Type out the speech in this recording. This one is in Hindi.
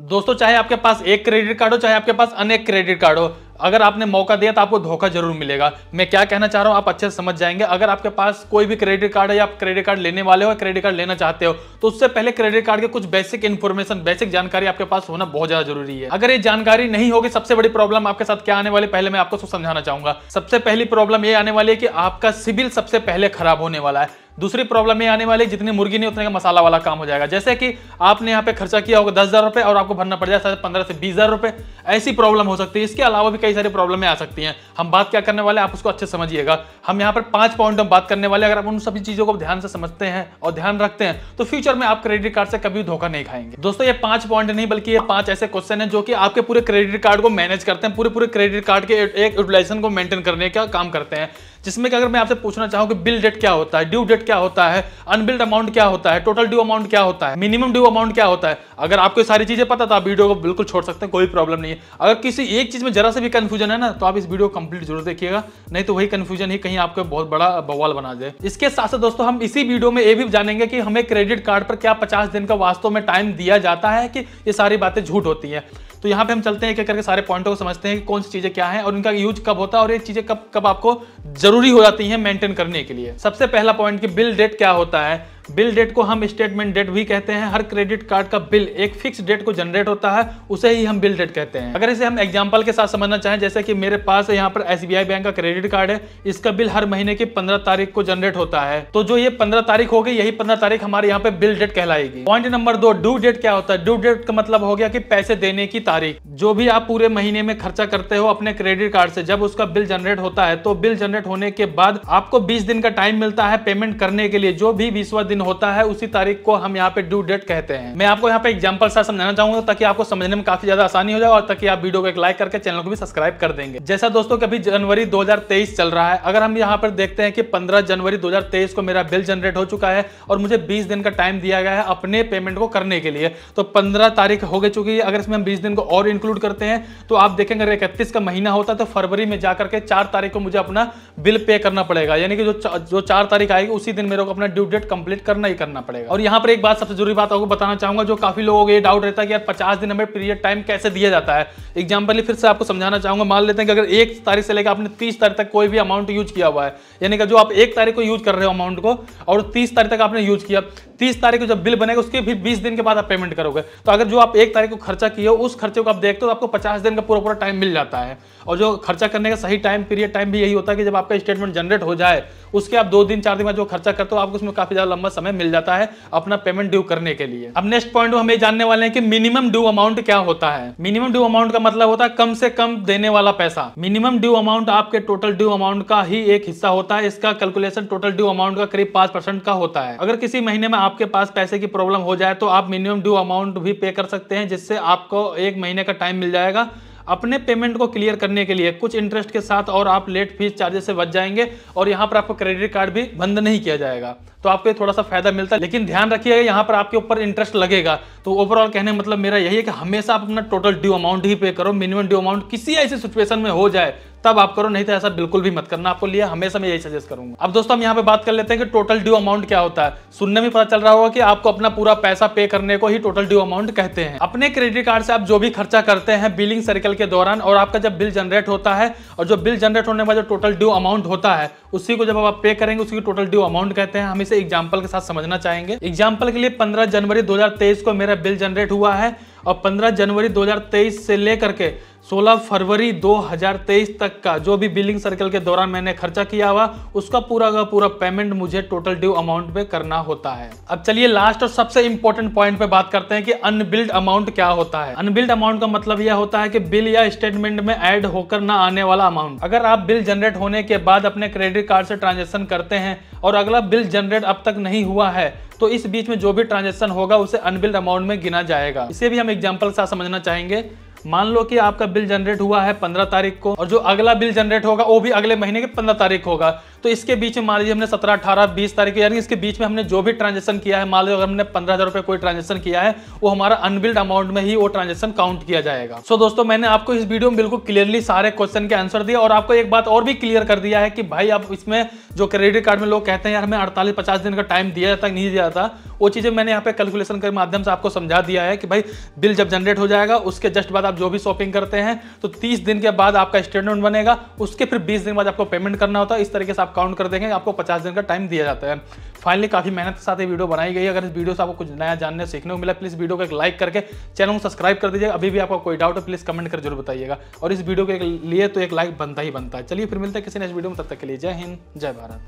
दोस्तों चाहे आपके पास एक क्रेडिट कार्ड हो चाहे आपके पास अनेक क्रेडिट कार्ड हो अगर आपने मौका दिया तो आपको धोखा जरूर मिलेगा मैं क्या कहना चाह रहा हूँ आप अच्छे से समझ जाएंगे अगर आपके पास कोई भी क्रेडिट कार्ड है या आप क्रेडिट कार्ड लेने वाले हो या क्रेडिट कार्ड लेना चाहते हो तो उससे पहले क्रेडिट कार्ड के कुछ बेसिक इन्फॉर्मेशन बेसिक जानकारी आपके पास होना बहुत ज्यादा जरूरी है अगर ये जानकारी नहीं होगी सबसे बड़ी प्रॉब्लम आपके साथ क्या आने वाली पहले मैं आपको समझाना चाहूंगा सबसे पहली प्रॉब्लम ये आने वाली है कि आपका सिविल सबसे पहले खराब होने वाला है दूसरी प्रॉब्लम ये आने वाली जितनी मुर्गी नहीं उतने का मसाला वाला काम हो जाएगा जैसे कि आपने यहाँ पे खर्चा किया होगा दस हज़ार रुपये और आपको भरना पड़ जाए पंद्रह से बीस हज़ार रुपये ऐसी प्रॉब्लम हो सकती है इसके अलावा भी कई सारी प्रॉब्लमें आ सकती हैं हम बात क्या करने वाले आप उसको अच्छे समझिएगा हम यहाँ पर पाँच पॉइंट हम बात करने वाले अगर आप उन सभी चीज़ों को ध्यान से समझते हैं और ध्यान रखते हैं तो फ्यूचर में आप क्रेडिट कार्ड से कभी धोखा नहीं खाएंगे दोस्तों ये पाँच पॉइंट नहीं बल्कि ये पाँच ऐसे क्वेश्चन है जो कि आपके पूरे क्रेडिट कार्ड को मैनेज करते हैं पूरे पूरे क्रेडिट कार्ड के एक यूटिलाइजेशन को मेंटेन करने का काम करते हैं जिसमें कि अगर मैं आपसे पूछना चाहूँ कि बिल डेट क्या होता है ड्यू डेट क्या होता है अनबिल्ड अमाउंट क्या होता है टोटल ड्यू अमाउंट क्या होता है मिनिमम ड्यू अमाउंट क्या होता है अगर आपको सारी चीज़ें पता तो आप वीडियो को बिल्कुल छोड़ सकते हैं कोई प्रॉब्लम नहीं है अगर किसी एक चीज़ में जरा से भी कन्फ्यूजन है ना तो आप इस वीडियो को कंप्लीट जरूर देखिएगा नहीं तो वही कन्फ्यूजन ही कहीं आपको बहुत बड़ा बवाल बना दे इसके साथ साथ दोस्तों हम इसी वीडियो में ये भी जानेंगे कि हमें क्रेडिट कार्ड पर क्या पचास दिन का वास्तव में टाइम दिया जाता है कि ये सारी बातें झूठ होती है तो यहाँ पे हम चलते हैं क्या करके सारे पॉइंटों को समझते हैं कि कौन सी चीज़ें क्या है और उनका यूज कब होता है और ये चीज़ें कब कब आपको जरूरी हो जाती हैं मेंटेन करने के लिए सबसे पहला पॉइंट कि बिल डेट क्या होता है बिल डेट को हम स्टेटमेंट डेट भी कहते हैं हर क्रेडिट कार्ड का बिल एक फिक्स डेट को जनरेट होता है उसे ही हम बिल डेट कहते हैं अगर इसे हम एग्जाम्पल के साथ समझना चाहें जैसे कि मेरे पास यहाँ पर एस बैंक का क्रेडिट कार्ड है इसका बिल हर महीने की पंद्रह तारीख को जनरेट होता है तो जो ये पंद्रह तारीख होगी यही पंद्रह तारीख हमारे यहाँ पे बिल डेट कहलाएगी पॉइंट नंबर दो ड्यू डेट क्या होता है ड्यू डेट का मतलब हो गया कि पैसे देने की तारीख जो भी आप पूरे महीने में खर्चा करते हो अपने क्रेडिट कार्ड से जब उसका बिल जनरेट होता है तो बिल जनरेट होने के बाद आपको बीस दिन का टाइम मिलता है पेमेंट करने के लिए जो भी बीसवा दिन दिन होता है उसी तारीख को हम यहाँ पे ड्यू डेट कहते हैं मैं आपको यहाँ पे एग्जाम्पल सा समझाना चाहूंगा ताकि आपको समझने में काफी ज्यादा आसानी हो जाए और ताकि आप वीडियो को एक लाइक करके चैनल को भी सब्सक्राइब कर देंगे जैसा दोस्तों की अभी जनवरी दो चल रहा है अगर हम यहाँ पर देखते हैं कि पंद्रह जनवरी दो को मेरा बिल जनरेट हो चुका है और मुझे बीस दिन का टाइम दिया गया है अपने पेमेंट को करने के लिए तो पंद्रह तारीख हो गई चुकी है अगर इसमें हम बीस दिन को और इंक्लूड करते हैं तो आप देखेंगे अगर इकतीस का महीना होता तो फरवरी में जाकर के चार तारीख को मुझे अपना बिल पे करना पड़ेगा यानी कि जो जो चार तारीख आएगी उसी दिन मेरे को अपना ड्यू डेट कंप्लीट करना ही करना पड़ेगा और यहाँ पर एक बात सबसे जरूरी बात आपको बताना चाहूंगा जो काफी लोगों को ये डाउट रहता है कि यार पचास दिन हमें पीरियड टाइम कैसे दिया जाता है एग्जाम्पल फिर से आपको समझाना चाहूंगा मान लेते हैं कि अगर एक तारीख से लेकर आपने तीस तारीख तक कोई भी अमाउंट यूज किया हुआ है यानी कि जो आप एक तारीख को यूज कर रहे हो अमाउंट को और तीस तारीख तक आपने यूज किया तीस तारीख को जब बिल बनेगा उसके फिर बीस दिन के बाद आप पेमेंट करोगे तो अगर जो आप एक तारीख को खर्चा किए हो उस खर्चे को आप देखते हो तो आपको पचास दिन का पूरा पूरा टाइम मिल जाता है और जो खर्चा करने का सही टाइम पीरियड टाइम भी यही होता है कि जब आपका स्टेटमेंट जनरेट हो जाए उसके आप दो दिन चार दिन बाद जो खर्चा करते हो आपको उसमें काफी ज्यादा लंबा समय मिल जाता है अपना पेमेंट ड्यू करने के लिए अब नेक्स्ट पॉइंट हम ये जानने वाले हैं कि मिनिमम ड्यू अमाउंट क्या होता है मिनिमम ड्यू अमाउंट का मतलब होता है कम से कम देने वाला पैसा मिनिमम ड्यू अमाउंट आपके टोटल ड्यू अमाउंट का ही एक हिस्सा होता है इसका कैलकुलेशन टोटल ड्यू अमाउंट का करीब पांच का होता है अगर किसी महीने में आपके पास पैसे की प्रॉब्लम हो जाए तो आप मिनिमम ड्यू अमाउंट भी पे कर सकते हैं जिससे आपको एक महीने का टाइम मिल जाएगा अपने पेमेंट को क्लियर करने के लिए कुछ इंटरेस्ट के साथ और आप लेट फीस चार्जेस से बच जाएंगे और यहाँ पर आपको क्रेडिट कार्ड भी बंद नहीं किया जाएगा तो आपको थोड़ा सा फायदा मिलता है लेकिन ध्यान रखिएगा यहाँ पर आपके ऊपर इंटरेस्ट लगेगा तो ओवरऑल कहने मतलब मेरा यही है कि हमेशा आप अपना टोटल ड्यू अमाउंट ही पे करो मिनिमम ड्यू अमाउंट किसी ऐसी सिचुएशन में हो जाए तब आप करो नहीं तो ऐसा बिल्कुल भी मत करना आपको लिया हमेशा मैं यही सजेस्ट करूंगा अब दोस्तों हम यहाँ पे बात कर लेते हैं कि टोटल ड्यू अमाउंट क्या होता है सुनने में पता चल रहा होगा कि आपको अपना पूरा पैसा पे करने को ही टोटल ड्यू अमाउंट कहते हैं अपने क्रेडिट कार्ड से आप जो भी खर्चा करते हैं बिलिंग सर्कल के दौरान और आपका जब बिल जनरेट होता है और जो बिल जनरेट होने का जो टोटल ड्यू अमाउंट होता है उसी को जब आप पे करेंगे उसी को टोटल ड्यू अमाउंट कहते हैं हम इसे एग्जाम्पल के साथ समझना चाहेंगे एग्जाम्पल के लिए पंद्रह जनवरी दो को मेरा बिल जनरेट हुआ है और 15 जनवरी 2023 से लेकर के 16 फरवरी 2023 तक का जो भी बिलिंग सर्कल के दौरान मैंने खर्चा किया हुआ उसका पूरा का पूरा पेमेंट मुझे टोटल ड्यू अमाउंट में करना होता है अब चलिए लास्ट और सबसे इंपॉर्टेंट पॉइंट पे बात करते हैं कि अनबिल्ड अमाउंट क्या होता है अनबिल्ड अमाउंट का मतलब यह होता है कि बिल या स्टेटमेंट में एड होकर ना आने वाला अमाउंट अगर आप बिल जनरेट होने के बाद अपने क्रेडिट कार्ड से ट्रांजेक्शन करते हैं और अगला बिल जनरेट अब तक नहीं हुआ है तो इस बीच में जो भी ट्रांजेक्शन होगा उसे अनबिल्ड अमाउंट में गिना जाएगा इसे भी हम एग्जाम्पल साथ समझना चाहेंगे मान लो कि आपका बिल जनरेट हुआ है पंद्रह तारीख को और जो अगला बिल जनरेट होगा वो भी अगले महीने के पंद्रह तारीख होगा तो इसके बीच में मान लीजिए हमने सत्रह अठारह बीस तारीख यानी इसके बीच में हमने जो भी ट्रांजेक्शन किया है मान लो अगर हमने पंद्रह हज़ार रुपये कोई ट्रांजेक्शन किया है वो हमारा अनबिल्ड अमाउंट में ही वो ट्रांजेक्शन काउंट किया जाएगा सो दोस्तों मैंने आपको इस वीडियो में बिल्कुल क्लियरली सारे क्वेश्चन के आंसर दिया और आपको एक बात और भी क्लियर कर दिया है कि भाई आप इसमें जो क्रेडिट कार्ड में लोग कहते हैं यार हमें अड़तालीस पचास दिन का टाइम दिया जाता नहीं दिया जाता वो चीज़ें मैंने यहाँ पे कैलकुलेशन के माध्यम से आपको समझा दिया है कि भाई बिल जब जनरेट हो जाएगा उसके जस्ट बाद आप जो भी शॉपिंग करते हैं तो तीस दिन के बाद आपका स्टेटमेंट बनेगा उसके फिर बीस दिन बाद आपको पेमेंट करना होता है इस तरीके से आप काउंट कर देंगे आपको पचास दिन का टाइम दिया जाता है फाइनली काफ़ी मेहनत के साथ ये वीडियो बनाई गई अगर इस वीडियो से आपको कुछ नया जानने सीखने को मिला प्लीज़ वीडियो को एक लाइक करके चैनल को सब्सक्राइब कर दीजिए अभी भी आपका कोई डाउट है प्लीज़ कमेंट कर जरूर बताइएगा और इस वीडियो के लिए तो एक लाइक बनता ही बनता है चलिए फिर मिलते हैं किसी नेक्स्ट वीडियो में तब तक के लिए जय हिंद जय भारत